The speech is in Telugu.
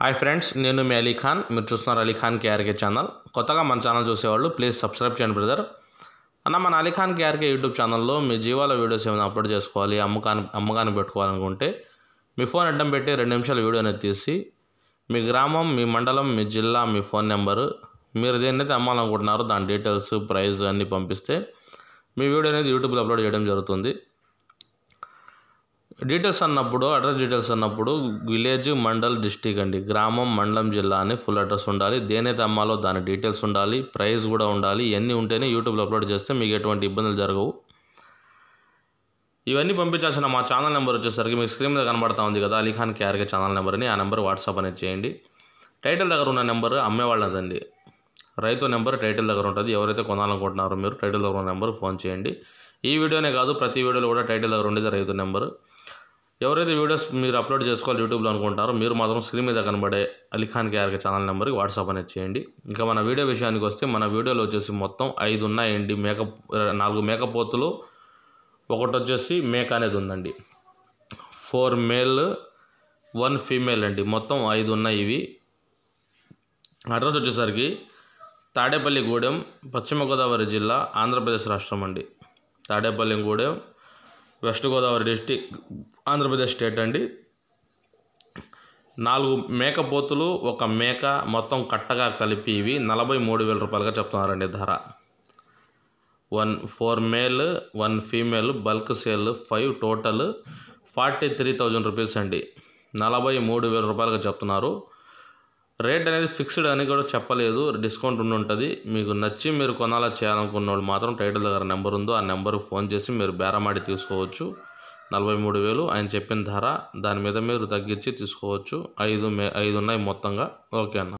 హాయ్ ఫ్రెండ్స్ నేను మీ అలీ ఖాన్ మీరు చూస్తున్నారు అలీఖాన్ కేఆర్కే ఛానల్ కొత్తగా మన ఛానల్ చూసేవాళ్ళు ప్లీజ్ సబ్స్క్రైబ్ చేయండి బ్రదర్ అన్న మన అలీఖాన్ కేఆర్కే యూట్యూబ్ ఛానల్లో మీ జీవాల వీడియోస్ ఏమైనా అప్లోడ్ చేసుకోవాలి అమ్మకాన్ని పెట్టుకోవాలనుకుంటే మీ ఫోన్ అడ్డం పెట్టి రెండు నిమిషాల వీడియో అనేది తీసి మీ గ్రామం మీ మండలం మీ జిల్లా మీ ఫోన్ నెంబరు మీరు దేన్నైతే అమ్మాలనుకుంటున్నారో దాని డీటెయిల్స్ ప్రైజ్ అన్నీ పంపిస్తే మీ వీడియో అనేది యూట్యూబ్లో అప్లోడ్ చేయడం జరుగుతుంది డీటెయిల్స్ అన్నప్పుడు అడ్రస్ డీటెయిల్స్ అన్నప్పుడు విలేజ్ మండల్ డిస్టిక్ అండి గ్రామం మండలం జిల్లా అని ఫుల్ అడ్రస్ ఉండాలి దేనైతే అమ్మాలో దాని డీటెయిల్స్ ఉండాలి ప్రైస్ కూడా ఉండాలి ఇవన్నీ ఉంటేనే యూట్యూబ్లో అప్లోడ్ చేస్తే మీకు ఎటువంటి ఇబ్బందులు జరగవు ఇవన్నీ పంపించాల్సిన మా ఛానల్ నెంబర్ వచ్చేసరికి మీకు స్క్రీన్ మీద కనబడతా ఉంది కదా అలీఖాన్ క్యార్గే ఛానల్ నెంబర్ అని ఆ నెంబర్ వాట్సాప్ అనేది చేయండి టైటిల్ దగ్గర ఉన్న నెంబర్ అమ్మేవాళ్ళదండి రైతు నెంబర్ టైటిల్ దగ్గర ఉంటుంది ఎవరైతే కొనాలనుకుంటున్నారో మీరు టైటిల్ దగ్గర ఉన్న నెంబర్ ఫోన్ చేయండి ఈ వీడియోనే కాదు ప్రతి వీడియోలో కూడా టైటిల్ దగ్గర ఉండేది రైతు నెంబర్ ఎవరైతే వీడియోస్ మీరు అప్లోడ్ చేసుకోవాలి యూట్యూబ్లో అనుకుంటారో మీరు మాత్రం స్క్రీన్ మీద కనబడే అలీఖాన్ కేఆర్కే ఛానల్ నెంబర్కి వాట్సాప్ అనేది చేయండి ఇంకా మన వీడియో విషయానికి వస్తే మన వీడియోలో వచ్చేసి మొత్తం ఐదు ఉన్నాయండి మేకప్ నాలుగు మేకపోతులు ఒకటి వచ్చేసి మేక అనేది ఉందండి ఫోర్ మేల్ వన్ ఫీమేల్ అండి మొత్తం ఐదు ఉన్నాయి ఇవి అడ్రస్ వచ్చేసరికి తాడేపల్లిగూడెం పశ్చిమ గోదావరి జిల్లా ఆంధ్రప్రదేశ్ రాష్ట్రం అండి Tadepalligudem west Godavari district Andhra Pradesh state అండి నాలుగు మేకపోతులు ఒక మేక మొత్తం కట్టగా కలిపి ఇవి నలభై మూడు వేల రూపాయలుగా చెప్తున్నారండి ధర one four male one female bulk sale five total forty three thousand rupees అండి నలభై మూడు వేల రూపాయలుగా చెప్తున్నారు రేట్ అనేది ఫిక్స్డ్ అని కూడా చెప్పలేదు డిస్కౌంట్ ఉండి ఉంటుంది మీకు నచ్చి మీరు కొనాలా చేయాలనుకున్న వాళ్ళు మాత్రం టైటిల్ దగ్గర నెంబర్ ఉందో ఆ నెంబర్కి ఫోన్ చేసి మీరు బేరమాడి తీసుకోవచ్చు నలభై మూడు వేలు ఆయన చెప్పిన ధర దాని మీద మీరు తగ్గించి తీసుకోవచ్చు ఐదు మే ఐదు ఉన్నాయి మొత్తంగా ఓకే అన్న